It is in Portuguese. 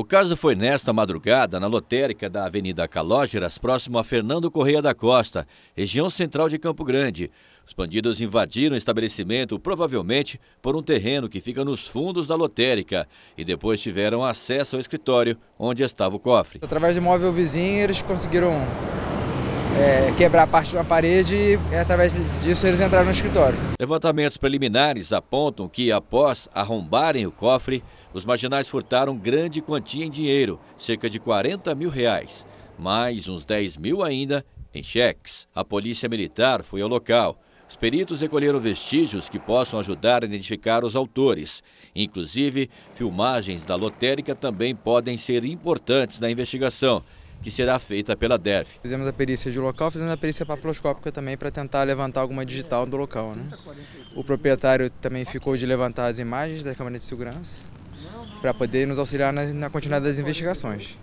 O caso foi nesta madrugada, na lotérica da Avenida Calógeras, próximo a Fernando Correia da Costa, região central de Campo Grande. Os bandidos invadiram o estabelecimento, provavelmente por um terreno que fica nos fundos da lotérica, e depois tiveram acesso ao escritório onde estava o cofre. Através do imóvel vizinho, eles conseguiram é, quebrar parte de uma parede e através disso eles entraram no escritório. Levantamentos preliminares apontam que após arrombarem o cofre, os marginais furtaram grande quantia em dinheiro, cerca de 40 mil reais, mais uns 10 mil ainda em cheques. A polícia militar foi ao local. Os peritos recolheram vestígios que possam ajudar a identificar os autores. Inclusive, filmagens da lotérica também podem ser importantes na investigação, que será feita pela DEF. Fizemos a perícia de local, fizemos a perícia papiloscópica também para tentar levantar alguma digital do local. Né? O proprietário também ficou de levantar as imagens da câmera de segurança para poder nos auxiliar na, na continuidade das investigações.